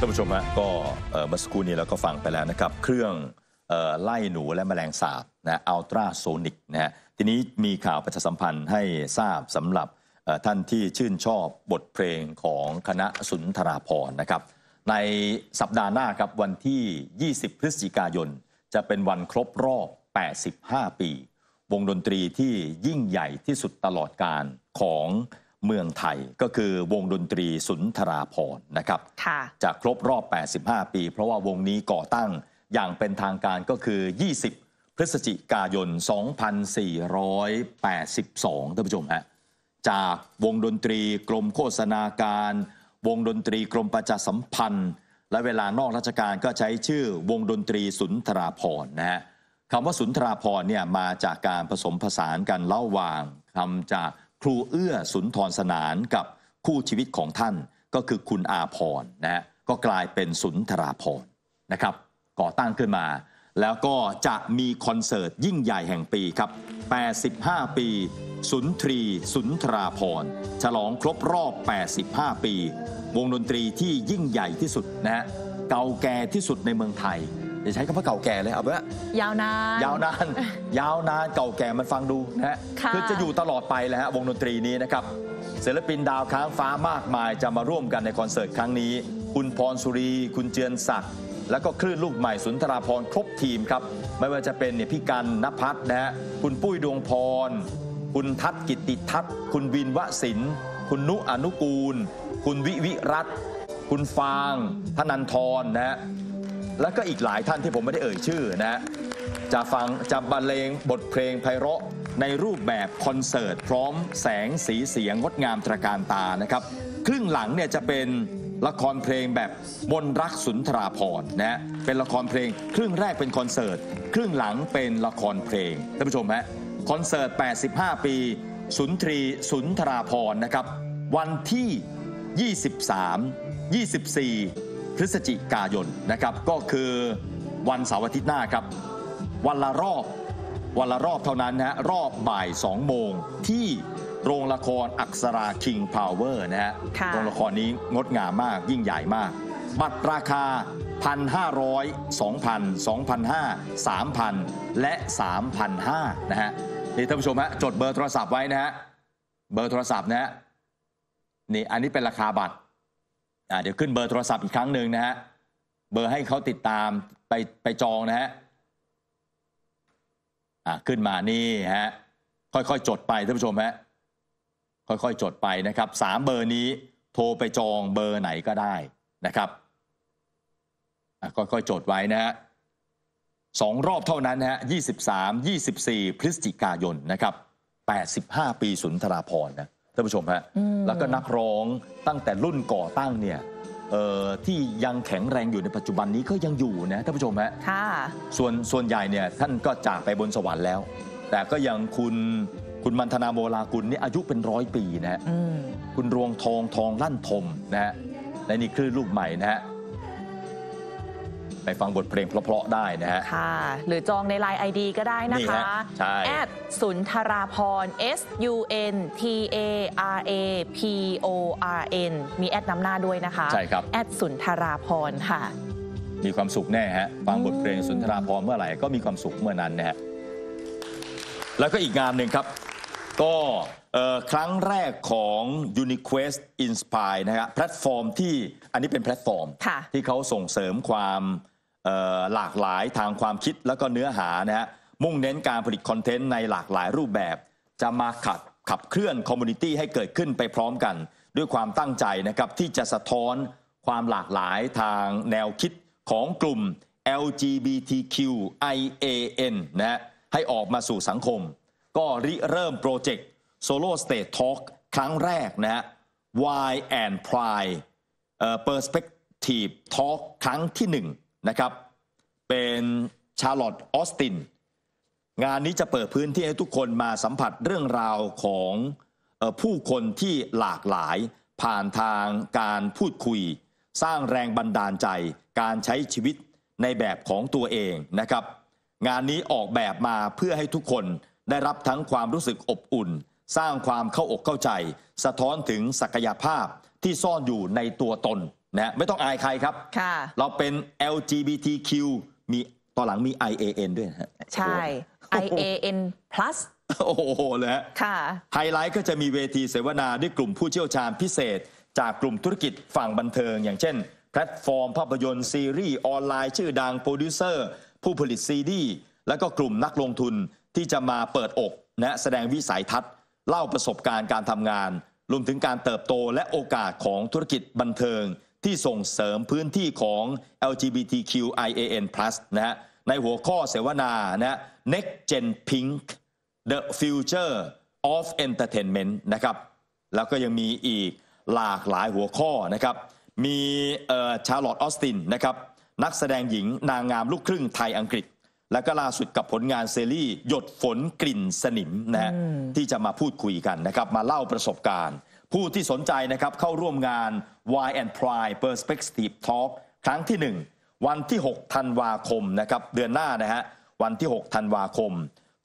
ท่านผู้ชมฮะก็เมื่อสักครู่นี้เราก็ฟังไปแล้วนะครับ เครื่องไล่หนูและแมลงสาบนะอัลตราโซนิกนะฮะทีนี้มีข่าวประชาสัมพันธ์ให้ทราบสำหรับท่านที่ชื่นชอบบทเพลงของคณะสุนทราพรนะครับ ในสัปดาห์หน้าครับวันที่ 20 พฤศจิกายน จะเป็นวันครบรอบ 85 ปี วงดนตรีที่ยิ่งใหญ่ที่สุดตลอดการของเมืองไทยก็คือวงดนตรีสุนทราพรนะครับจะครบรอบ 85 ปี เพราะว่าวงนี้ก่อตั้งอย่างเป็นทางการก็คือ 20 พฤศจิกายน 2482 ท่านผู้ชมฮะจากวงดนตรีกรมโฆษณาการ วงดนตรีกรมประชาสัมพันธ์ และเวลานอกราชการก็ใช้ชื่อวงดนตรีสุนทราพรนะฮะคำว่าสุนทราพรเนี่ยมาจากการผสมผสานกันเล่าวางคำจากครูเอื้อสุนทรสนานกับคู่ชีวิตของท่านก็คือคุณอาพรนะฮะก็กลายเป็นสุนทราพรนะครับ ก่อตั้งขึ้นมา แล้วก็จะมีคอนเสิร์ตยิ่งใหญ่แห่งปีครับ 85 ปี สุนทรีสุนทราพร ฉลองครบรอบ 85 ปี วงดนตรีที่ยิ่งใหญ่ที่สุดนะฮะเก่าแก่ที่สุดในเมืองไทยอย่าใช้คำว่าเก่าแก่เลยเอาไปว้ยาวนานยาวนานยาวนานเก่าแก่มันฟังดูนะฮะคือจะอยู่ตลอดไปแหล้วฮะวงดนตรีนี้นะครับศิลปินดาวค้างฟ้ามากมาย จะมาร่วมกันในคอนเสิร์ตครั้งนี้ คุณพรสุรี คุณเจือนศักดิ์แล้วก็คลื่นลูกใหม่สุนทราพรครบทีมครับ ไม่ว่าจะเป็นเนี่ยพี่กันนภัทรนะฮะคุณปุ้ยดวงพร คุณทัศกิตติทัศคุณวินวสินคุณนุอนุกูล คุณวิวิรัตคุณฟางธนันทรนะฮะและก็อีกหลายท่านที่ผมไม่ได้เอ่ยชื่อนะจะฟังจะบรรเลงบทเพลงไพเราะในรูปแบบคอนเสิร์ต พร้อมแสงสีเสียงงดงามตระการตานะครับครึ่งหลังเนี่ยจะเป็นละครเพลงแบบมนรักสุนทราพรนะฮะเป็นละครเพลงครึ่งแรกเป็นคอนเสิร์ตครึ่งหลังเป็นละครเพลงท่านผู้ชมฮะคอนเสิร์ต 85 ปี สุนทรีสุนทราพรนะครับวันที่ 23 24พฤศจิกายนนะครับก็คือวันเสาร์อาทิตย์หน้าครับ วันละรอบวันละรอบเท่านั้นนะฮะรอบบ่าย2โมงที่โรงละครอักษราคิงพาวเวอร์นะฮะโรงละครนี้งดงามมากยิ่งใหญ่มาก บัตรราคา 1,500 2,000 2,500 3,000และ 3,500นะฮะนี่ท่านผู้ชมฮะจดเบอร์โทรศัพท์ไว้นะฮะเบอร์โทรศัพท์นะฮะนี่อันนี้เป็นราคาบัตรเดี๋ยวขึ้นเบอร์โทรศัพท์อีกครั้งหนึ่งนะฮะ เบอร์ให้เขาติดตามไปไปจองนะฮะขึ้นมานี่ฮะค่อยๆจดไปท่านผู้ชมฮะค่อยๆจดไปนะครับสามเบอร์นี้โทรไปจองเบอร์ไหนก็ได้นะครับค่อยๆจดไว้นะฮะสองรอบเท่านั้นนะฮะยี่สิบสามยี่สิบสี่พฤศจิกายนนะครับแปดสิบห้าปี สุนทราพรนะท่านผู้ชมฮะ แล้วก็นักร้องตั้งแต่รุ่นก่อตั้งเนี่ยที่ยังแข็งแรงอยู่ในปัจจุบันนี้ก็ยังอยู่นะ ท่านผู้ชมฮะส่วนส่วนใหญ่เนี่ยท่านก็จากไปบนสวรรค์แล้ว แต่ก็ยังคุณ คุณมันธนาโมลากุลนี่อายุเป็นร้อยปีนะฮะคุณรวงทองทองลั่นทมนะฮะและนี่คือลูกใหม่นะฮะไปฟังบทเพลงเพลาะๆได้นะฮะ ค่ะ หรือจองในไลน์ไอดีก็ได้นะคะใช่แอดสุนทราพร S U N T A R A P O R N มีแอดนำหน้าด้วยนะคะ ใช่ครับแอดสุนทราพรค่ะ มีความสุขแน่ฮะ ฟังบทเพลงสุนทราพรเมื่อไหร่ ก็มีความสุขเมื่อนั้นนะฮะ แล้วก็อีกงานหนึ่งครับ ก็ครั้งแรกของ UniQuest Inspire นะครับ แพลตฟอร์มที่อันนี้เป็นแพลตฟอร์ม ที่เขาส่งเสริมความหลากหลายทางความคิดแล้วก็เนื้อหานะฮะมุ่งเน้นการผลิตคอนเทนต์ในหลากหลายรูปแบบ จะมาขับขับเคลื่อนคอมมูนิตี้ให้เกิดขึ้นไปพร้อมกัน ด้วยความตั้งใจนะครับที่จะสะท้อนความหลากหลายทางแนวคิดของกลุ่ม LGBTQIAN นะฮะให้ออกมาสู่สังคม ก็ริเริ่มโปรเจกต์ Solo State Talk ครั้งแรกนะฮะ Why and Pride Perspective Talk ครั้งที่หนึ่งนะครับ เป็นชาร์ลอตออสตินงานนี้จะเปิดพื้นที่ให้ทุกคนมาสัมผัสเรื่องราวของผู้คนที่หลากหลาย ผ่านทางการพูดคุย สร้างแรงบันดาลใจ การใช้ชีวิตในแบบของตัวเองนะครับ งานนี้ออกแบบมาเพื่อให้ทุกคนได้รับทั้งความรู้สึกอบอุ่น สร้างความเข้าอกเข้าใจ สะท้อนถึงศักยภาพที่ซ่อนอยู่ในตัวตนนะไม่ต้องอายใครครับ เราเป็น LGBTQ มีตอนหลังมี IAN ด้วยนะใช่ IAN plus โอ้โหเลยฮะค่ะไฮไลท์ก็จะมีเวทีเสวนาด้วยกลุ่มผู้เชี่ยวชาญพิเศษจากกลุ่มธุรกิจฝั่งบันเทิงอย่างเช่นแพลตฟอร์มภาพยนตร์ซีรีส์ ออนไลน์ ชื่อดังโปรดิวเซอร์ผู้ผลิตซีดี และก็กลุ่มนักลงทุนที่จะมาเปิดอกนะแสดงวิสัยทัศน์เล่าประสบการณ์การทำงานรวมถึงการเติบโตและโอกาสของธุรกิจบันเทิงที่ส่งเสริมพื้นที่ของ LGBTQIAN+ นะฮะ ในหัวข้อเสวนานะ Next Gen Pink The Future of Entertainment นะครับ แล้วก็ยังมีอีกหลากหลายหัวข้อนะครับ มีชาร์ลอตต์ออสตินนะครับนักแสดงหญิงนางงามลูกครึ่งไทยอังกฤษ และก็ล่าสุดกับผลงานเซรีหยดฝนกลิ่นสนิมนะที่จะมาพูดคุยกันนะครับมาเล่าประสบการณ์ผู้ที่สนใจนะครับเข้าร่วมงาน Why and Pride Perspective Talk ครั้งที่ 1 วันที่6ธันวาคมนะครับเดือนหน้านะฮะวันที่6ธันวาคม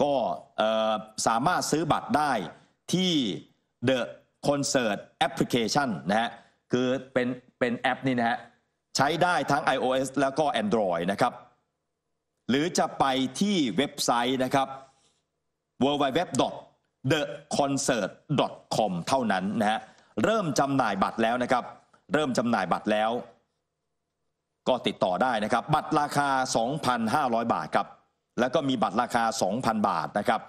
ก็สามารถซื้อบัตรได้ที่ The Concert Application นะฮะคือเป็นเป็นแอปนี่นะฮะใช้ได้ทั้ง iOS แล้วก็ Android นะครับ หรือจะไปที่เว็บไซต์นะครับ w w w theconcert.com เท่านั้นนะฮะ เริ่มจำหน่ายบัตรแล้วนะครับ เริ่มจำหน่ายบัตรแล้ว ก็ติดต่อได้นะครับ บัตรราคา 2,500 บาทครับ แล้วก็มีบัตรราคา 2,000 บาทนะครับ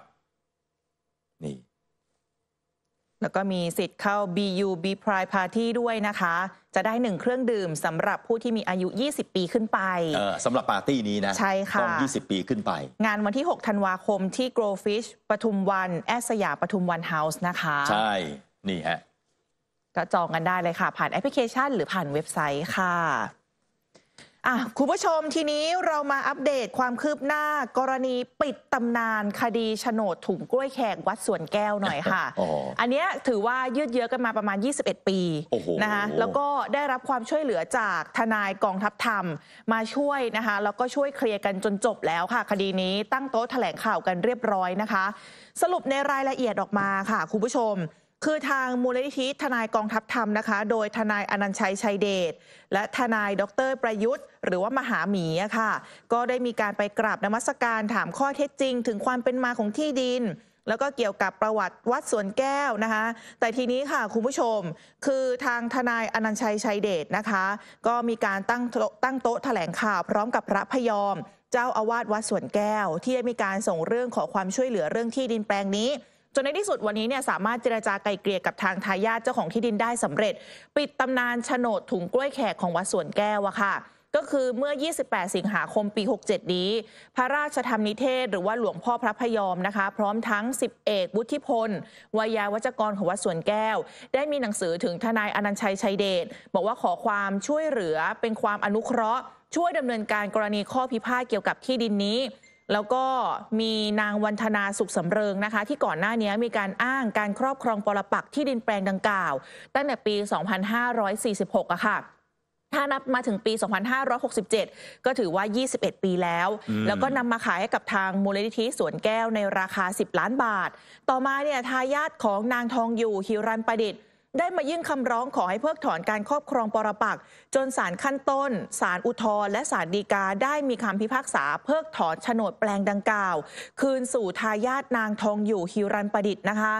แล้วก็มีสิทธิ์เข้า BU B p r i m e Party ด้วยนะคะ จะได้หนึ่งเครื่องดื่มสำหรับผู้ที่มีอายุ 20 ปีขึ้นไปออสำหรับปาร์ตี้นี้นะใช่ค่ะต้อง 20 ปีขึ้นไป งานวันที่ 6ธันวาคมที่ Grow Fish ปทุมวันแอสยาปทุมวันเฮาส์นะคะ ใช่ นี่ฮะ ก็จองกันได้เลยค่ะ ผ่านแอปพลิเคชันหรือผ่านเว็บไซต์ค่ะอ่ะคุณผู้ชมทีนี้เรามาอัปเดตความคืบหน้ากรณีปิดตำนานคดีโฉนดถุงกล้วยแขกวัดสวนแก้วหน่อยค่ะออันนี้ถือว่ายืดเยื้อกันมาประมาณ 21 ปีอนะคะแล้วก็ได้รับความช่วยเหลือจากทนายกองทัพธรรมมาช่วยนะคะ แล้วก็ช่วยเคลียร์กันจนจบแล้วค่ะคดีนี้ตั้งโต๊ะแถลงข่าวกันเรียบร้อยนะคะ สรุปในรายละเอียดออกมาค่ะ คุณผู้ชมคือทางมูลนิธิทนายกองทัพธรรมนะคะโดยทนายอนันชัยชัยเดชและทนายดร ประยุทธ์ หรือว่ามหาหมีค่ะก็ได้มีการไปกราบนมัสการถามข้อเท็จจริง ถึงความเป็นมาของที่ดิน แล้วก็เกี่ยวกับประวัติวัดสวนแก้วนะคะแต่ทีนี้ค่ะคุณผู้ชม คือทางทนายอนันชัยชัยเดชนะคะ ก็มีการตั้งตั้งโต๊ะแถลงข่าวพร้อมกับพระพยอม เจ้าอาวาสวัดสวนแก้ว ที่ได้มีการส่งเรื่องขอความช่วยเหลือเรื่องที่ดินแปลงนี้จนในที่สุดวันนี้เนี่ยสามารถเจรจาไกลเกลี่ยกับทางทายาทเจ้าของที่ดินได้สำเร็จ ปิดตำนานโฉนดถุงกล้วยแขกของวัดสวนแก้วอะค่ะก็คือเมื่อ 28 สิงหาคมปี 67 นี้ พระราชธรรมนิเทศหรือว่าหลวงพ่อพระพยอมนะคะ พร้อมทั้ง10เอกบุธิพลวายาวัจกรของวัดสวนแก้ว ได้มีหนังสือถึงทนายอนันชัยชัยเดชบอกว่าขอความช่วยเหลือเป็นความอนุเคราะห์ ช่วยดำเนินการกรณีข้อพิพาทเกี่ยวกับที่ดินนี้แล้วก็มีนางวันธนาสุขสำเริงนะคะ ที่ก่อนหน้านี้มีการอ้างการครอบครองปรปักที่ดินแปลงดังกล่าว ตั้งแต่ปี 2546อะค่ะ ถ้านับมาถึงปี 2567 ก็ถือว่า 21 ปีแล้ว แล้วก็นำมาขายให้กับทางมูลนิธิสวนแก้วในราคา 10 ล้านบาท ต่อมาเนี่ยทายาทของนางทองอยู่ฮิรันประดิษฐ์ได้มายื่นคำร้องขอให้เพิกถอนการครอบครองปรปักจนศาลขั้นต้นศาลอุทธรและศาลฎีกาได้มีคำพิพากษาเพิกถอนโฉนดแปลงดังกล่าว คืนสู่ทายาทนางทองอยู่ฮิรันประดิษฐ์นะคะ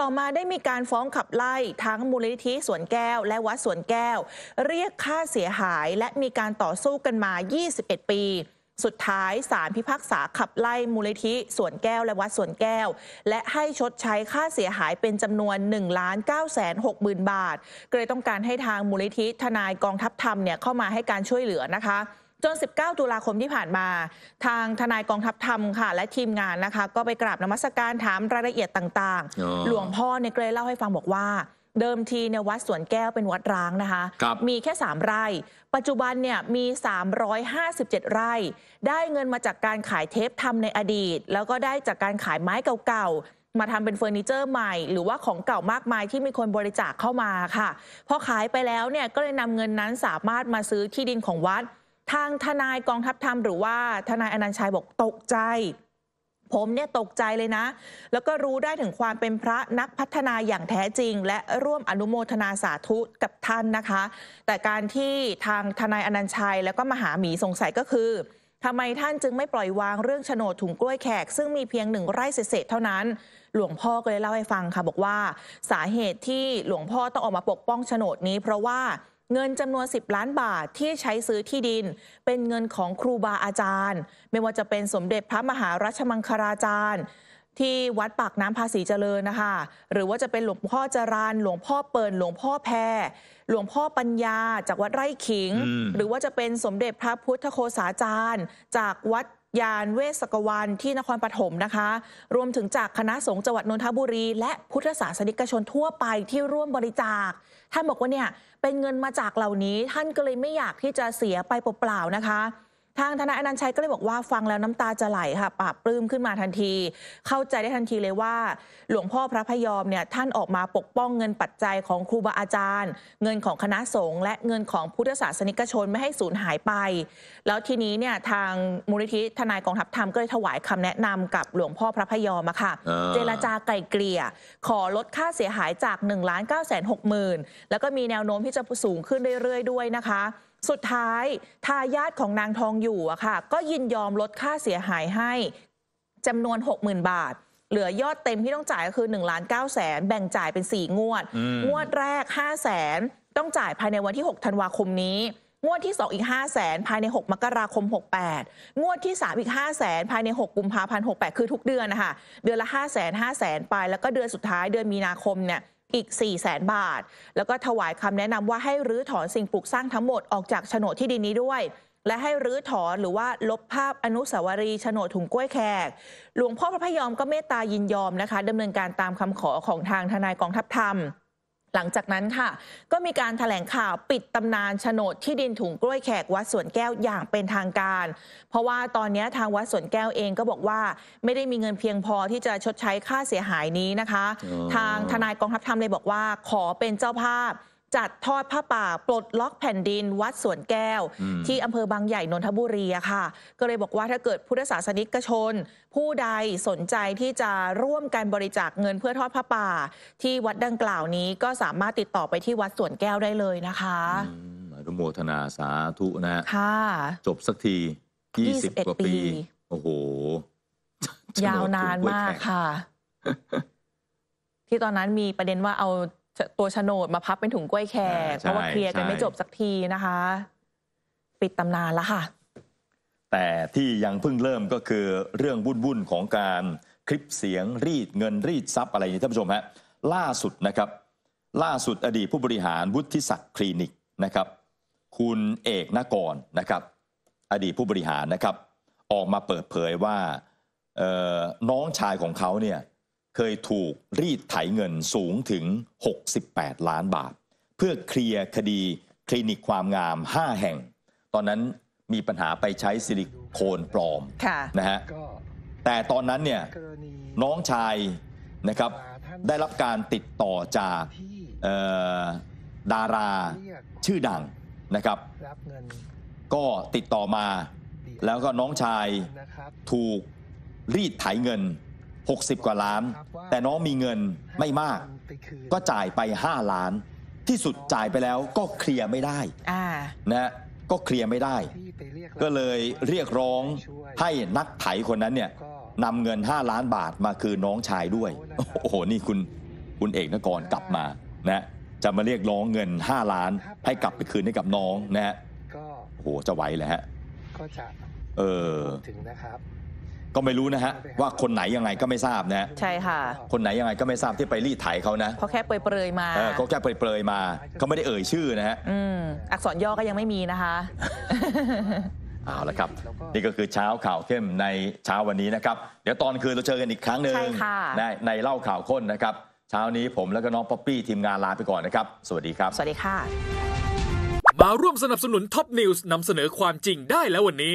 ต่อมาได้มีการฟ้องขับไล่ทั้งมูลนิธิสวนแก้ว และวัดสวนแก้ว เรียกค่าเสียหายและมีการต่อสู้กันมา 21 ปีสุดท้ายศาลพิพากษาขับไล่มูลนิธิสวนแก้วและวัดสวนแก้ว และให้ชดใช้ค่าเสียหายเป็นจำนวน1ล้าน9 6 0 0 0 0บาทก็เลยต้องการให้ทางมูลนิธิ ทนายกองทัพธรรมเนี่ยเข้ามาให้การช่วยเหลือนะคะ จน 19 ตุลาคมที่ผ่านมา ทางทนายกองทัพธรรมค่ะและทีมงานนะคะ ก็ไปกราบนมัสการถามรายละเอียดต่างๆ หลวงพ่อเนี่ยเกรเล่าให้ฟังบอกว่าเดิมทีเนี่ยวัดสวนแก้วเป็นวัดร้างนะคะ มีแค่ 3 ไร่ ปัจจุบันเนี่ยมี 357 ไร่ ได้เงินมาจากการขายเทปทำในอดีต แล้วก็ได้จากการขายไม้เก่าๆ มาทำเป็นเฟอร์นิเจอร์ใหม่ หรือว่าของเก่ามากมายที่มีคนบริจาคเข้ามาค่ะ พอขายไปแล้วเนี่ยก็เลยนำเงินนั้นสามารถมาซื้อที่ดินของวัด ทางทนายกองทัพธรรมหรือว่าทนายอนันชัยบอกตกใจผมเนี่ยตกใจเลยนะ แล้วก็รู้ได้ถึงความเป็นพระนักพัฒนาอย่างแท้จริง และร่วมอนุโมทนาสาธุกับท่านนะคะ แต่การที่ทางทนายอนันชัยแล้วก็มหาหมีสงสัยก็คือทำไมท่านจึงไม่ปล่อยวางเรื่องโฉนดถุงกล้วยแขก ซึ่งมีเพียงหนึ่งไร่เศษเท่านั้น หลวงพ่อก็เลยเล่าให้ฟังค่ะบอกว่าสาเหตุที่หลวงพ่อต้องออกมาปกป้องโฉนดนี้ เพราะว่าเงินจำนวน10ล้านบาทที่ใช้ซื้อที่ดิน เป็นเงินของครูบาอาจารย์ ไม่ว่าจะเป็นสมเด็จพระมหารัชมังคลาจารย์ที่วัดปากน้ำภาษีเจริญนะคะหรือว่าจะเป็นหลวงพ่อจราน หลวงพ่อเปิลหลวงพ่อแพรหลวงพ่อปัญญาจากวัดไร่ขิง หรือว่าจะเป็นสมเด็จพระพุทธโคสาจารย์จากวัดยานเวสกวันที่นครปฐมนะคะ รวมถึงจากคณะสงฆ์จังหวัดนนทบุรี และพุทธศาสนิกชนทั่วไปที่ร่วมบริจาคท่านบอกว่าเนี่ยเป็นเงินมาจากเหล่านี้ท่านก็เลยไม่อยากที่จะเสียไปเปล่าๆนะคะทางทนายอนันต์ชัย ก็เลยบอกว่าฟังแล้วน้ำตาจะไหลค่ะปราบปลื้มขึ้นมาทันที เข้าใจได้ทันทีเลยว่าหลวงพ่อพระพยอมเนี่ย ท่านออกมาปกป้องเงินปัจจัยของครูบาอาจารย์ เงินของคณะสงฆ์และเงินของพุทธศาสนิกชนไม่ให้สูญหายไป แล้วทีนี้เนี่ยทางมูลนิธิทนายกองทัพธรรม ก็เลยถวายคำแนะนำกับหลวงพ่อพระพยอมอะค่ะ เจรจาไก่เกลี่ยขอลดค่าเสียหายจาก1นึ่งล้านเก้าแสนหกหมื่นแล้วก็มีแนวโน้มที่จะสูงขึ้นเรื่อยๆด้วยนะคะสุดท้ายทายาทของนางทองอยู่อะค่ะ ก็ยินยอมลดค่าเสียหายให้จำนวน 60,000 บาท เหลือยอดเต็มที่ต้องจ่ายก็คือ1นล้านเก้าแสนแบ่งจ่ายเป็น 4 งวด งวดแรก 5 0 0แสนต้องจ่ายภายในวันที่ 6 ธันวาคมนี้ งวดที่ 2 อีก 5 0 0แสนภายใน 6 มกราคม 68 งวดที่ 3 อีก 5 0 0แสนภายใน 6กุมภาพันธ์68 คือทุกเดือนนะคะเดือนละ5 0 0แสน0 0แสนไป แล้วก็เดือนสุดท้ายเดือนมีนาคมเนี่ยอีก4 0 0แสนบาท แล้วก็ถวายคำแนะนำว่าให้รื้อถอนสิ่งปลูกสร้างทั้งหมดออกจากโฉนดที่ดินนี้ด้วย และให้รื้อถอนหรือว่าลบภาพอนุสาวรีย์โฉนดถุงกล้วยแขก หลวงพ่อพระพยอมก็เมตตายินยอมนะคะดำเนินการตามคำขอของทางทนายกองทัพธรรมหลังจากนั้นค่ะ ก็มีการถแถลงข่าวปิดตำนานโฉนดที่ดินถุงกล้วยแขกวัดสวนแก้วอย่างเป็นทางการ เพราะว่าตอนนี้ทางวัดสวนแก้วเองก็บอกว่าไม่ได้มีเงินเพียงพอที่จะชดใช้ค่าเสียหายนี้นะคะ ทางทนายกองทัพธรรมเลยบอกว่าขอเป็นเจ้าภาพจัดทอดผ้าป่าปลดล็อกแผ่นดินวัดสวนแก้ว ที่อำเภอบางใหญ่นนทบุรีค่ะ ก็เลยบอกว่าถ้าเกิดพุทธศาสนิกชน ผู้ใดสนใจที่จะร่วมกันบริจาคเงินเพื่อทอดผ้าป่า ที่วัดดังกล่าวนี้ก็สามารถติดต่อไปที่วัดสวนแก้วได้เลยนะคะอนุโมทนาสาธุนะค่ะจบสักที 2 0กว่าปี โอ้โหยาวนานมากค่ะ ที่ตอนนั้นมีประเด็นว่าเอาตัวโฉนดมาพับเป็นถุงกล้วยแขกเพราะว่าเคลียร์กันไม่จบสักทีนะคะ ปิดตำนานแล้วค่ะ แต่ที่ยังเพิ่งเริ่มก็คือเรื่องวุ่นๆของการคลิปเสียงรีดเงินรีดทรัพย์อะไรอย่างนี้ท่านผู้ชมฮะล่าสุดนะครับ ล่าสุดอดีตผู้บริหารวุฒิศักดิ์คลินิกนะครับ คุณเอกนกรนะครับ อดีตผู้บริหารนะครับออกมาเปิดเผยว่าน้องชายของเขาเนี่ยเคยถูกรีดไถเงินสูงถึง 68 ล้านบาท เพื่อเคลียร์คดีคลินิกความงาม 5 แห่ง ตอนนั้นมีปัญหาไปใช้ซิลิโคนปลอมะนะฮะแต่ตอนนั้นเนี่ยน้องชายนะครับได้รับการติดต่อจากดาราชื่อดังนะครับก็ติดต่อมาแล้วก็น้องชายถูกรีดไถเงิน60กว่าล้าน แต่น้องมีเงินไม่มาก ก็จ่ายไป 5 ล้าน ที่สุดจ่ายไปแล้วก็เคลียร์ไม่ได้นะก็เคลียร์ไม่ได้ ก็เลยเรียกร้องให้นักไถคนนั้นเนี่ยนำเงิน 5 ล้านบาทมาคืนน้องชายด้วยโอ้โห นี่คุณคุณเอกนกรกลับมา นะ จะมาเรียกร้องเงิน 5 ล้าน ให้กลับไปคืนให้กับน้องนะฮะโอ้โหจะไหวเลยฮะก็จะเออถึงนะครับก็ไม่รู้นะฮะว่าคนไหนยังไงก็ไม่ทราบนะ ใช่ค่ะ คนไหนยังไงก็ไม่ทราบที่ไปรีดไถเขานะเพราะแค่เปรยเมาเมาเขาแค่เปรยยมาเขาไม่ได้เอ่ยชื่อนะฮะอือักษรย่อก็ยังไม่มีนะคะเอาละครับนี่ก็คือเช้าข่าวเข้มในเช้าวันนี้นะครับ เดี๋ยวตอนคืนเราเจอกันอีกครั้งหนึ่งในในเล่าข่าวข้นนะครับเช้านี้ผมแล้วก็น้องป๊อปปี้ทีมงานลาไปก่อนนะครับ สวัสดีครับ สวัสดีค่ะมาร่วมสนับสนุนท็อปนิวส์นำเสนอความจริงได้แล้ววันนี้